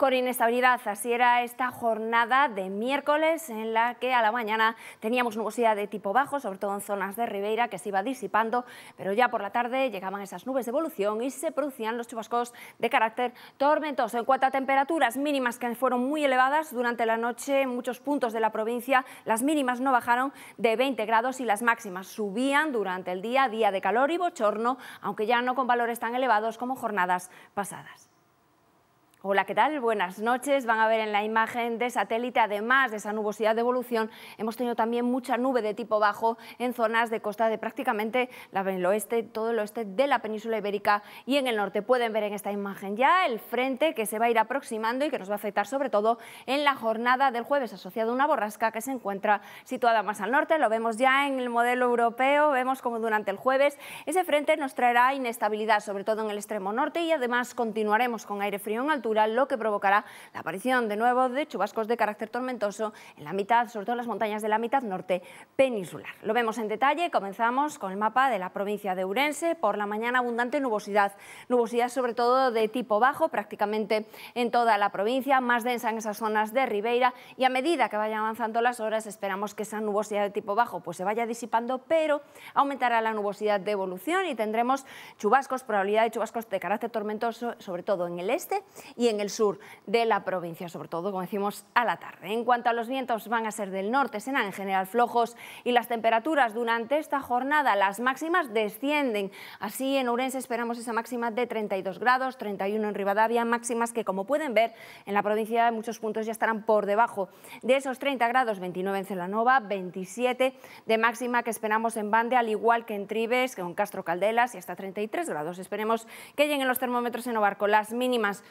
con inestabilidad. Así era esta jornada de miércoles en la que a la mañana teníamos nubosidad de tipo bajo, sobre todo en zonas de Ribeira, que se iba disipando, pero ya por la tarde llegaban esas nubes de evolución y se producían los chubascos de carácter tormentoso. En cuanto a temperaturas mínimas que fueron muy elevadas durante la noche en muchos puntos de la provincia, las mínimas no bajaron de 20 grados y las máximas subían durante el día, día de calor y bochorno, aunque ya no con valores tan elevados como jornadas pasadas. Hola, ¿qué tal? Buenas noches. Van a ver en la imagen de satélite, además de esa nubosidad de evolución, hemos tenido también mucha nube de tipo bajo en zonas de costa de prácticamente la, el oeste, todo el oeste de la península ibérica y en el norte. Pueden ver en esta imagen ya el frente que se va a ir aproximando y que nos va a afectar sobre todo en la jornada del jueves, asociado a una borrasca que se encuentra situada más al norte. Lo vemos ya en el modelo europeo, vemos como durante el jueves ese frente nos traerá inestabilidad, sobre todo en el extremo norte, y además continuaremos con aire frío en altura lo que provocará la aparición de nuevo de chubascos de carácter tormentoso en la mitad, sobre todo en las montañas de la mitad norte peninsular. Lo vemos en detalle, comenzamos con el mapa de la provincia de Urense, por la mañana abundante nubosidad, nubosidad sobre todo de tipo bajo, prácticamente en toda la provincia, más densa en esas zonas de Ribeira y a medida que vayan avanzando las horas esperamos que esa nubosidad de tipo bajo pues se vaya disipando, pero aumentará la nubosidad de evolución y tendremos chubascos, probabilidad de chubascos de carácter tormentoso, sobre todo en el este y en el sur de la provincia, sobre todo, como decimos, a la tarde. En cuanto a los vientos, van a ser del norte, serán en general flojos y las temperaturas durante esta jornada, las máximas descienden. Así, en Ourense esperamos esa máxima de 32 grados, 31 en Rivadavia, máximas que, como pueden ver, en la provincia en muchos puntos ya estarán por debajo de esos 30 grados, 29 en Celanova, 27 de máxima que esperamos en Bande, al igual que en Tribes, con Castro Caldelas y hasta 33 grados. Esperemos que lleguen los termómetros en Obarco. Las mínimas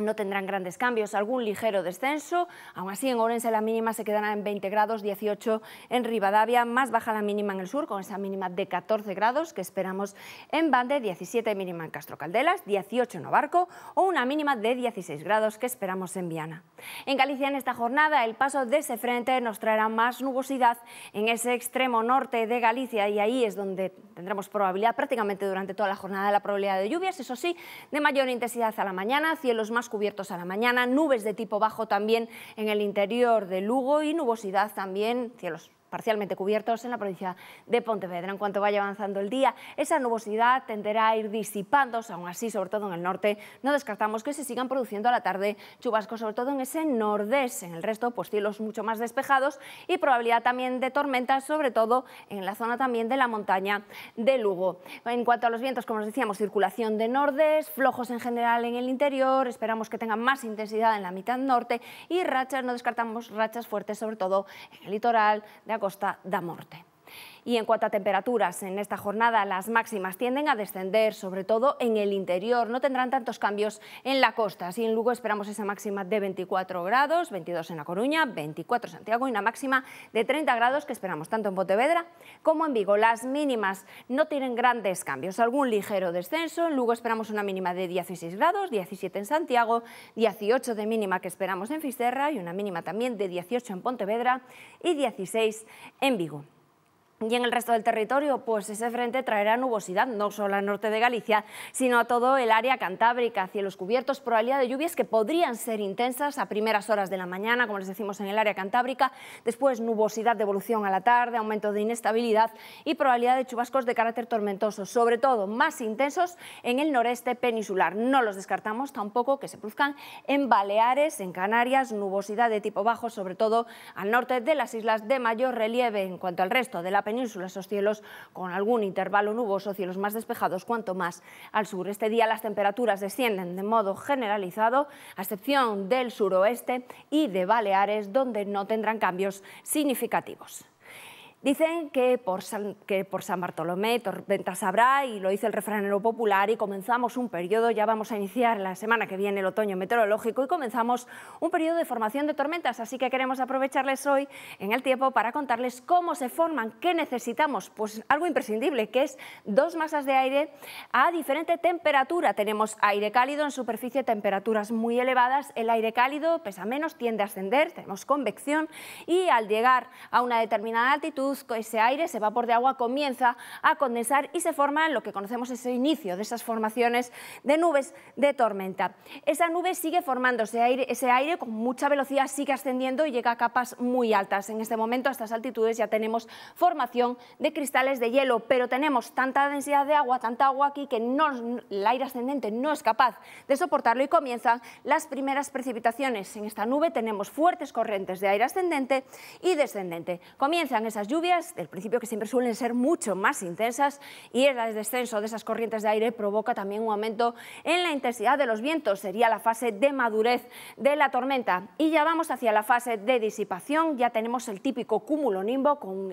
no tendrán grandes cambios, algún ligero descenso. Aún así, en Orense la mínima se quedará en 20 grados, 18 en Rivadavia, más baja la mínima en el sur, con esa mínima de 14 grados que esperamos en Bande, 17 mínima en Castro Caldelas, 18 en Obarco o una mínima de 16 grados que esperamos en Viana. En Galicia, en esta jornada, el paso de ese frente nos traerá más nubosidad en ese extremo norte de Galicia y ahí es donde tendremos probabilidad prácticamente durante toda la jornada de la probabilidad de lluvias, eso sí, de mayor intensidad a la mañana, cielos más cubiertos a la mañana, nubes de tipo bajo también en el interior de Lugo y nubosidad también, cielos parcialmente cubiertos en la provincia de Pontevedra. En cuanto vaya avanzando el día, esa nubosidad tenderá a ir disipándose, aún así, sobre todo en el norte, no descartamos que se sigan produciendo a la tarde chubascos, sobre todo en ese nordés, en el resto, pues cielos mucho más despejados y probabilidad también de tormentas, sobre todo en la zona también de la montaña de Lugo. En cuanto a los vientos, como os decíamos, circulación de nordes flojos en general en el interior, esperamos que tengan más intensidad en la mitad norte y rachas, no descartamos rachas fuertes, sobre todo en el litoral, de costa da morte. Y en cuanto a temperaturas, en esta jornada las máximas tienden a descender, sobre todo en el interior. No tendrán tantos cambios en la costa. Así en Lugo esperamos esa máxima de 24 grados, 22 en La Coruña, 24 en Santiago y una máxima de 30 grados que esperamos tanto en Pontevedra como en Vigo. Las mínimas no tienen grandes cambios, algún ligero descenso. En Lugo esperamos una mínima de 16 grados, 17 en Santiago, 18 de mínima que esperamos en Fisterra y una mínima también de 18 en Pontevedra y 16 en Vigo. Y en el resto del territorio, pues ese frente traerá nubosidad, no solo al norte de Galicia, sino a todo el área cantábrica, cielos cubiertos, probabilidad de lluvias que podrían ser intensas a primeras horas de la mañana, como les decimos en el área cantábrica, después nubosidad de evolución a la tarde, aumento de inestabilidad y probabilidad de chubascos de carácter tormentoso, sobre todo más intensos en el noreste peninsular. No los descartamos tampoco que se produzcan en Baleares, en Canarias, nubosidad de tipo bajo, sobre todo al norte de las islas de mayor relieve. En cuanto al resto de la península, esos cielos con algún intervalo nuboso, cielos más despejados cuanto más al sur. Este día las temperaturas descienden de modo generalizado, a excepción del suroeste y de Baleares, donde no tendrán cambios significativos. Dicen que por, San, que por San Bartolomé tormentas habrá y lo dice el refranero popular y comenzamos un periodo, ya vamos a iniciar la semana que viene el otoño meteorológico y comenzamos un periodo de formación de tormentas, así que queremos aprovecharles hoy en el tiempo para contarles cómo se forman, qué necesitamos, pues algo imprescindible que es dos masas de aire a diferente temperatura. Tenemos aire cálido en superficie, temperaturas muy elevadas, el aire cálido pesa menos, tiende a ascender, tenemos convección y al llegar a una determinada altitud ese aire, ese vapor de agua comienza a condensar y se forman lo que conocemos ese inicio de esas formaciones de nubes de tormenta. Esa nube sigue formándose, aire, ese aire con mucha velocidad sigue ascendiendo y llega a capas muy altas. En este momento a estas altitudes ya tenemos formación de cristales de hielo, pero tenemos tanta densidad de agua, tanta agua aquí que no, el aire ascendente no es capaz de soportarlo y comienzan las primeras precipitaciones. En esta nube tenemos fuertes corrientes de aire ascendente y descendente. Comienzan esas lluvias lluvias, del principio que siempre suelen ser mucho más intensas, y el descenso de esas corrientes de aire provoca también un aumento en la intensidad de los vientos. Sería la fase de madurez de la tormenta. Y ya vamos hacia la fase de disipación. Ya tenemos el típico cúmulo nimbo con,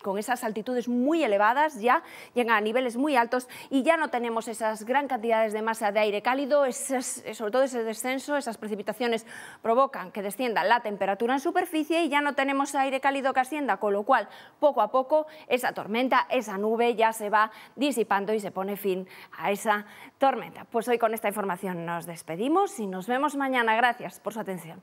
con, esas altitudes muy elevadas, ya llegan a niveles muy altos y ya no tenemos esas gran cantidades de masa de aire cálido. Esas, sobre todo ese descenso, esas precipitaciones provocan que descienda la temperatura en superficie y ya no tenemos aire cálido que ascienda, con lo cual poco a poco esa tormenta, esa nube ya se va disipando y se pone fin a esa tormenta. Pues hoy con esta información nos despedimos y nos vemos mañana. Gracias por su atención.